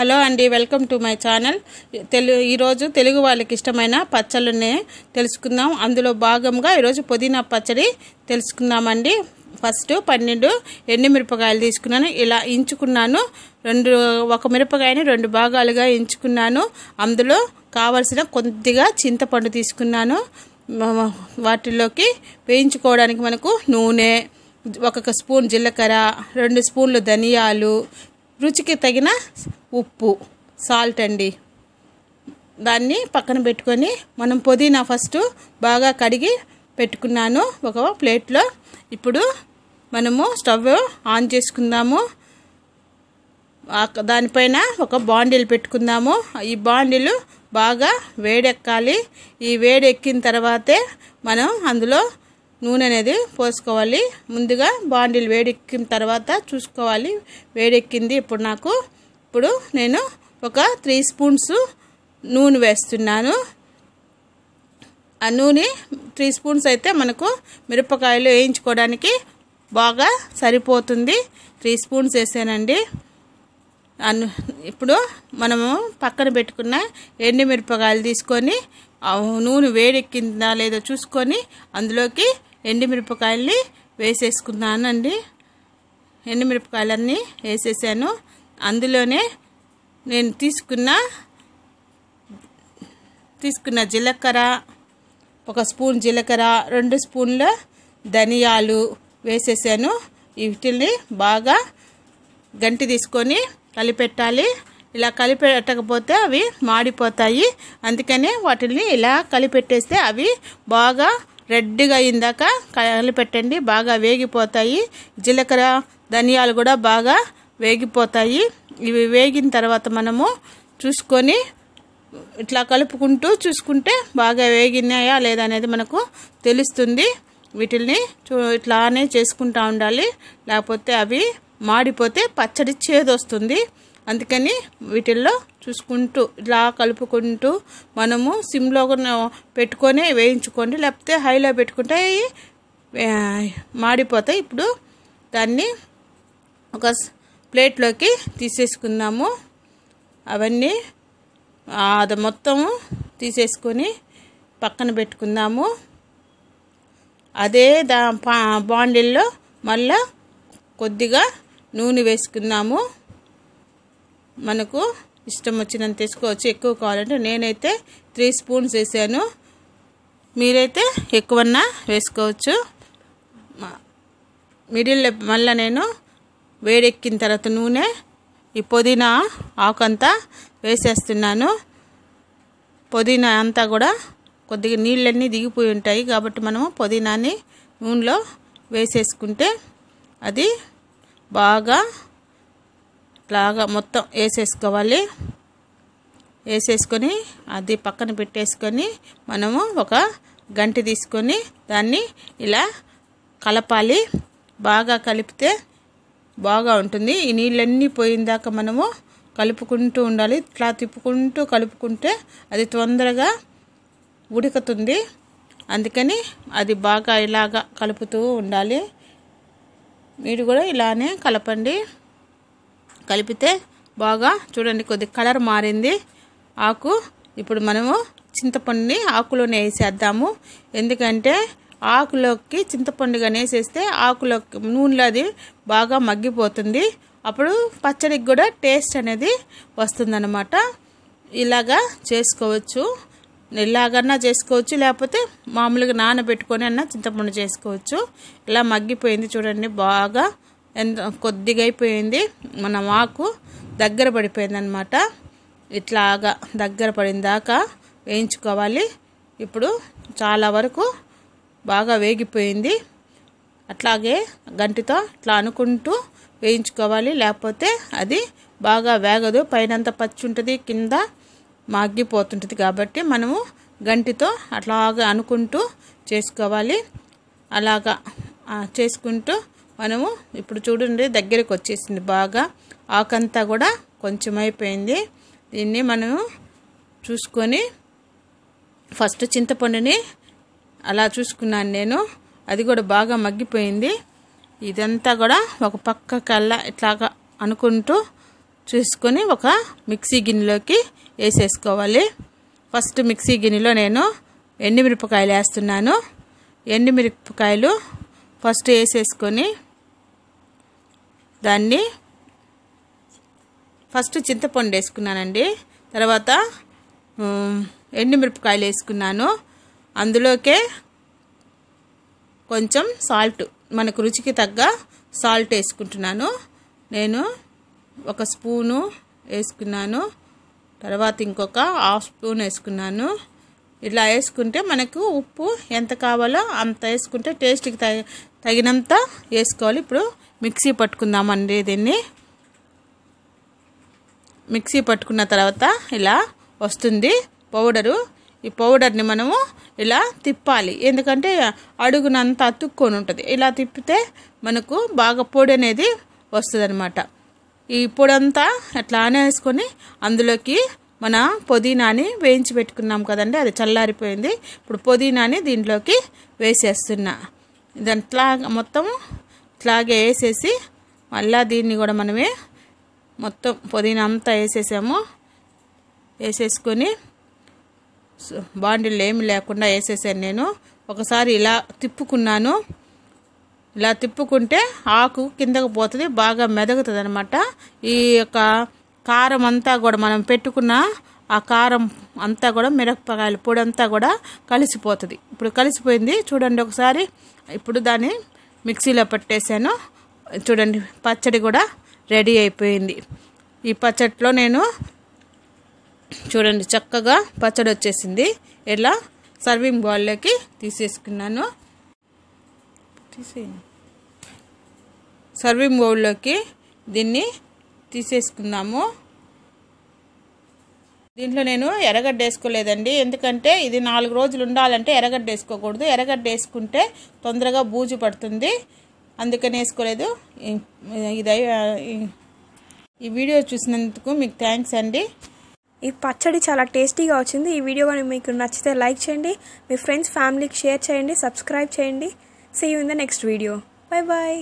hello అండి welcome to my channel తెలు ఈరోజు తెలుగు వాళ్ళకి ఇష్టమైన పచ్చళ్ళనే తెలుసుకుందాం అందులో భాగంగా ఈరోజు పుదీనా పచ్చడి తెలుసుకుందామండి ఫస్ట్ పన్నెండు మిరపకాయలు తీసుకున్నాను ఇలా ఇంచుకున్నాను రెండు ఒక మిరపకాయని రెండు భాగాలుగా ఇంచుకున్నాను అందులో కావలసిన కొద్దిగా చింతపండు తీసుకున్నాను వాటిలోకి వేయించుకోవడానికి మనకు నూనె ఒక స్పూన్ జీలకర్ర రెండు స్పూన్లు ధనియాలు రుచికి తగిన ఉప్పు సాల్ట్ అండి దాన్ని పక్కన పెట్టుకొని మనం పుదీనా ఫస్ట్ బాగా కడిగి పెట్టుకున్నాను ఒక ప్లేట్లో ఇప్పుడు మనము స్టవ్ ఆన్ చేసుకుందాము దానిపైన ఒక బాండిల్ పెట్టుకుందాము ఈ బాండిలు బాగా వేడెక్కాలి ఈ వేడెక్కిన తర్వాతే మనం అందులో నూనె అనేది పోసుకోవాలి ముందుగా బాండీలు వేడెక్కిన తర్వాత చూసుకోవాలి వేడెక్కింది ఇప్పుడు నాకు ఇప్పుడు నేను ఒక త్రీ స్పూన్స్ నూనె వేస్తున్నాను ఆ నూనె త్రీ స్పూన్స్ అయితే మనకు మిరపకాయలు వేయించుకోవడానికి బాగా సరిపోతుంది త్రీ స్పూన్స్ వేసానండి అను ఇప్పుడు మనము పక్కన పెట్టుకున్న ఎండు మిరపకాయలు తీసుకొని నూనె వేడెక్కిందా లేదో చూసుకొని అందులోకి ఎండుమిరపకాయల్ని వేసేసుకున్నానండి ఎండుమిరపకాయలన్నీ వేసేసాను అందులోనే నేను తీసుకున్న తీసుకున్న జీలకర్ర ఒక స్పూన్ జీలకర్ర రెండు స్పూన్ల ధనియాలు వేసేసాను వీటిని బాగా గంటి తీసుకొని కలిపెట్టాలి ఇలా కలిపెట్టకపోతే అవి మాడిపోతాయి అందుకనే వాటిని ఇలా కలిపెట్టేస్తే అవి బాగా రెడ్డిగా అయిందాక కలిపెట్టండి బాగా వేగిపోతాయి జీలకర్ర ధనియాలు కూడా బాగా వేగిపోతాయి ఇవి వేగిన తర్వాత మనము చూసుకొని ఇట్లా కలుపుకుంటూ చూసుకుంటే బాగా వేగినాయా లేదా అనేది మనకు తెలుస్తుంది వీటిల్ని చూ ఇట్లానే చేసుకుంటూ ఉండాలి లేకపోతే అవి మాడిపోతే పచ్చడి చేదొస్తుంది అందుకని వీటిల్లో చూసుకుంటూ ఇలా కలుపుకుంటూ మనము సిమ్లో పెట్టుకొని వేయించుకోండి లేకపోతే హైలో పెట్టుకుంటే మాడిపోతాయి ఇప్పుడు దాన్ని ఒక ప్లేట్లోకి తీసేసుకుందాము అవన్నీ అది మొత్తము తీసేసుకొని పక్కన పెట్టుకుందాము అదే దా బాండిల్లో మళ్ళా కొద్దిగా నూనె వేసుకుందాము మనకు ఇష్టం వచ్చినంత తీసుకోవచ్చు ఎక్కువ కావాలంటే నేనైతే త్రీ స్పూన్స్ వేసాను మీరైతే ఎక్కువన్నా వేసుకోవచ్చు మిడిల్ మళ్ళీ నేను వేడెక్కిన తర్వాత నూనె ఈ పుదీనా ఆకు అంతా వేసేస్తున్నాను పుదీనా అంతా కూడా కొద్దిగా నీళ్ళన్నీ దిగిపోయి ఉంటాయి కాబట్టి మనము పుదీనాని నూనెలో వేసేసుకుంటే అది బాగా ఇట్లాగా మొత్తం వేసేసుకోవాలి వేసేసుకొని అది పక్కన పెట్టేసుకొని మనము ఒక గంటి తీసుకొని దాన్ని ఇలా కలపాలి బాగా కలిపితే బాగా ఉంటుంది ఈ నీళ్ళన్నీ పోయిందాక మనము కలుపుకుంటూ ఉండాలి ఇట్లా తిప్పుకుంటూ కలుపుకుంటే అది తొందరగా ఉడుకుతుంది అందుకని అది బాగా ఇలాగా కలుపుతూ ఉండాలి మీరు కూడా ఇలానే కలపండి కలిపితే బాగా చూడండి కొద్ది కలర్ మారింది ఆకు ఇప్పుడు మనము చింతపండుని ఆకులోనే వేసేద్దాము ఎందుకంటే ఆకులోకి చింతపండు వేసేస్తే ఆకులోకి నూనెలో అది బాగా మగ్గిపోతుంది అప్పుడు పచ్చడికి కూడా టేస్ట్ అనేది వస్తుందన్నమాట ఇలాగా చేసుకోవచ్చు ఇలాగన్నా చేసుకోవచ్చు లేకపోతే మామూలుగా నానబెట్టుకొని అన్నా చింతపండు చేసుకోవచ్చు ఇలా మగ్గిపోయింది చూడండి బాగా ఎంత కొద్దిగా అయిపోయింది మన ఆకు దగ్గర పడిపోయింది అనమాట ఇట్లాగా దగ్గర పడిన దాకా వేయించుకోవాలి ఇప్పుడు చాలా వరకు బాగా వేగిపోయింది అట్లాగే గంటితో ఇట్లా అనుకుంటూ వేయించుకోవాలి లేకపోతే అది బాగా వేగదు పైనంత పచ్చి ఉంటుంది కింద మాగిపోతుంటుంది కాబట్టి మనము గంటితో అట్లాగా అనుకుంటూ చేసుకోవాలి అలాగా చేసుకుంటూ మనము ఇప్పుడు చూడండి దగ్గరికి వచ్చేసింది బాగా ఆకంతా కూడా కొంచెం అయిపోయింది దీన్ని మనము చూసుకొని ఫస్ట్ చింతపండుని అలా చూసుకున్నాను నేను అది కూడా బాగా మగ్గిపోయింది ఇదంతా కూడా ఒక పక్క కళ్ళ ఇట్లాగా అనుకుంటూ చూసుకొని ఒక మిక్సీ గిన్నెలోకి వేసేసుకోవాలి ఫస్ట్ మిక్సీ గిన్నెలో నేను ఎండుమిరపకాయలు వేస్తున్నాను ఎండుమిరపకాయలు ఫస్ట్ వేసేసుకొని దాన్ని ఫస్ట్ చింతపండు వేసుకున్నానండి తర్వాత ఎండుమిరపకాయలు వేసుకున్నాను అందులోకే కొంచెం సాల్ట్ మనకు రుచికి తగ్గ సాల్ట్ వేసుకుంటున్నాను నేను ఒక స్పూను వేసుకున్నాను తర్వాత ఇంకొక హాఫ్ స్పూన్ వేసుకున్నాను ఇలా వేసుకుంటే మనకు ఉప్పు ఎంత కావాలో అంత వేసుకుంటే టేస్ట్కి తగినంత వేసుకోవాలి ఇప్పుడు మిక్సీ పట్టుకుందామండి దీన్ని మిక్సీ పట్టుకున్న తర్వాత ఇలా వస్తుంది పౌడరు ఈ పౌడర్ని మనము ఇలా తిప్పాలి ఎందుకంటే అడుగునంత అతుక్కొని ఉంటుంది ఇలా తిప్పితే మనకు బాగా పొడి అనేది వస్తుంది ఈ పొడి అంతా అట్లా ఆనేసుకొని అందులోకి మన పుదీనాని వేయించి పెట్టుకున్నాం కదండి అది చల్లారిపోయింది ఇప్పుడు పుదీనాని దీంట్లోకి వేసేస్తున్నా ఇదంట్లా మొత్తం ఇట్లాగే వేసేసి మళ్ళీ దీన్ని కూడా మనమే మొత్తం పుదీనా అంతా వేసేసాము వేసేసుకొని బాండిల్ ఏమి లేకుండా వేసేసాను నేను ఒకసారి ఇలా తిప్పుకున్నాను ఇలా తిప్పుకుంటే ఆకు కిందకు పోతుంది బాగా మెదగుతుంది అనమాట ఈ యొక్క కారం అంతా కూడా మనం పెట్టుకున్న ఆ కారం అంతా కూడా మిరపకాయల పొడి అంతా కూడా కలిసిపోతుంది ఇప్పుడు కలిసిపోయింది చూడండి ఒకసారి ఇప్పుడు దాన్ని మిక్సీలో పట్టేశాను చూడండి పచ్చడి కూడా రెడీ అయిపోయింది ఈ పచ్చడిలో నేను చూడండి చక్కగా పచ్చడి వచ్చేసింది ఇలా సర్వింగ్ బౌల్లోకి తీసేసుకున్నాను తీసే సర్వింగ్ బౌల్లోకి దీన్ని తీసేసుకున్నాము దీంట్లో నేను ఎర్రగడ్డ వేసుకోలేదండి ఎందుకంటే ఇది నాలుగు రోజులు ఉండాలంటే ఎర్రగడ్డ వేసుకోకూడదు ఎర్రగడ్డ వేసుకుంటే తొందరగా బూజు పడుతుంది అందుకని వేసుకోలేదు ఇది ఈ వీడియో చూసినందుకు మీకు థ్యాంక్స్ అండి ఈ పచ్చడి చాలా టేస్టీగా వచ్చింది ఈ వీడియో కానీ మీకు నచ్చితే లైక్ చేయండి మీ ఫ్రెండ్స్ ఫ్యామిలీకి షేర్ చేయండి సబ్స్క్రైబ్ చేయండి see you in the next video bye bye